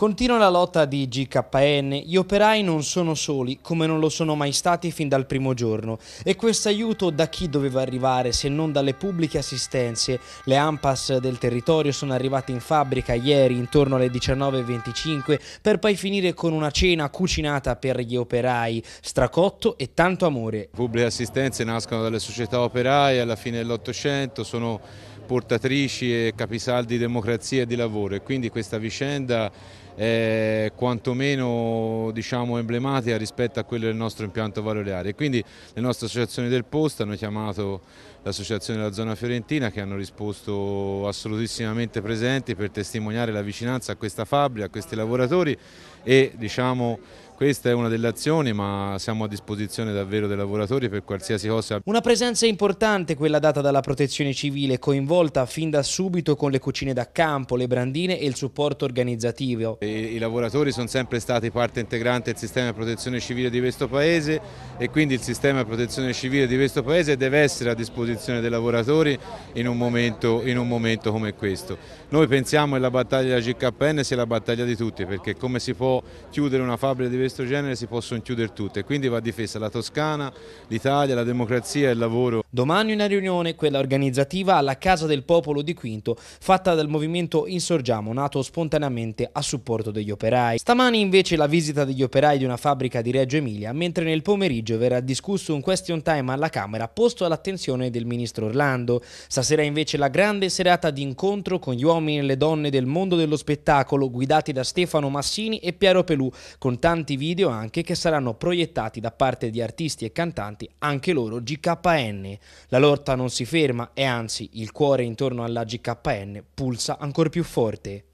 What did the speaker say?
Continua la lotta di GKN, gli operai non sono soli, come non lo sono mai stati fin dal primo giorno, e questo aiuto da chi doveva arrivare se non dalle pubbliche assistenze? Le AMPAS del territorio sono arrivate in fabbrica ieri intorno alle 19.25 per poi finire con una cena cucinata per gli operai, stracotto e tanto amore. Le pubbliche assistenze nascono dalle società operai alla fine dell'Ottocento, sono portatrici e capisaldi di democrazia e di lavoro e quindi questa vicenda è quantomeno diciamo, emblematica rispetto a quello del nostro impianto valoriale. Quindi le nostre associazioni del posto hanno chiamato l'associazione della zona fiorentina che hanno risposto assolutissimamente presenti per testimoniare la vicinanza a questa fabbrica, a questi lavoratori e diciamo, questa è una delle azioni, ma siamo a disposizione davvero dei lavoratori per qualsiasi cosa. Una presenza importante quella data dalla Protezione Civile, coinvolta fin da subito con le cucine da campo, le brandine e il supporto organizzativo. I, i lavoratori sono sempre stati parte integrante del sistema di protezione civile di questo Paese e quindi il sistema di protezione civile di questo Paese deve essere a disposizione dei lavoratori in un momento, in un momento come questo. Noi pensiamo che la battaglia della GKN sia la battaglia di tutti, perché come si può chiudere una fabbrica di questo questo genere si possono chiudere tutte, quindi va difesa la Toscana, l'Italia, la democrazia e il lavoro. Domani una riunione, quella organizzativa alla Casa del Popolo di Quinto, fatta dal movimento Insorgiamo, nato spontaneamente a supporto degli operai. Stamani invece la visita degli operai di una fabbrica di Reggio Emilia, mentre nel pomeriggio verrà discusso un question time alla Camera posto all'attenzione del ministro Orlando. Stasera invece la grande serata di incontro con gli uomini e le donne del mondo dello spettacolo guidati da Stefano Massini e Piero Pelù, con tanti video anche che saranno proiettati da parte di artisti e cantanti, anche loro GKN. La lotta non si ferma e anzi il cuore intorno alla GKN pulsa ancora più forte.